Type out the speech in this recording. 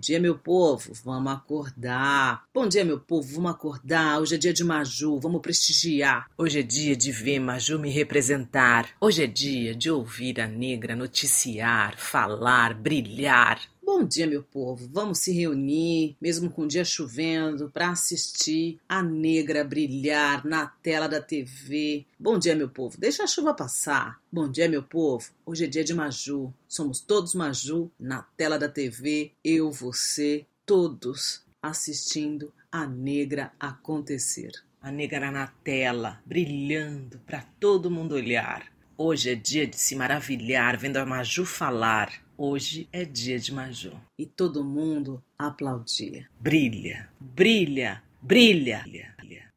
dia, meu povo, vamos acordar. Bom dia, meu povo, vamos acordar. Hoje é dia de Maju, vamos prestigiar. Hoje é dia de ver Maju me representar. Hoje é dia de ouvir a negra noticiar, falar, brilhar. Bom dia, meu povo. Vamos se reunir, mesmo com o dia chovendo, para assistir a negra brilhar na tela da TV. Bom dia, meu povo. Deixa a chuva passar. Bom dia, meu povo. Hoje é dia de Maju. Somos todos Maju na tela da TV. Eu, você, todos assistindo a negra acontecer. A negra na tela, brilhando para todo mundo olhar. Hoje é dia de se maravilhar vendo a Maju falar Hoje é dia de Majô. E todo mundo aplaudia. Brilha, brilha, brilha.